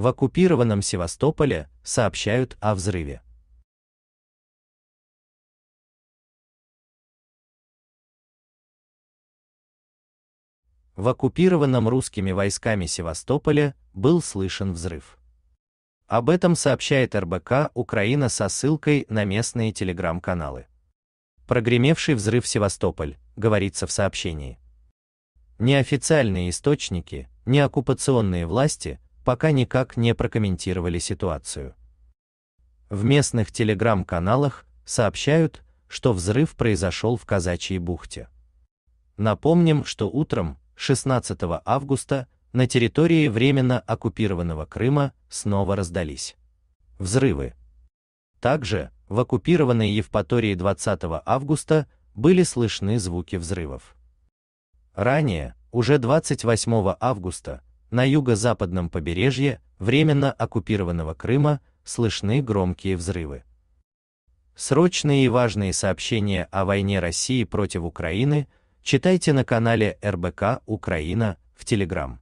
в оккупированном Севастополе сообщают о взрыве. В оккупированном русскими войсками Севастополе был слышен взрыв. Об этом сообщает РБК Украина со ссылкой на местные телеграм-каналы. Прогремевший взрыв Севастополь, говорится в сообщении. Неофициальные источники, неоккупационные власти пока никак не прокомментировали ситуацию. В местных телеграм-каналах сообщают, что взрыв произошел в Казачьей бухте. Напомним, что утром 16 августа на территории временно оккупированного Крыма снова раздались взрывы. Также в оккупированной Евпатории 20 августа были слышны звуки взрывов. Ранее, уже 28 августа, на юго-западном побережье временно оккупированного Крыма слышны громкие взрывы. Срочные и важные сообщения о войне России против Украины читайте на канале РБК Украина в Телеграм.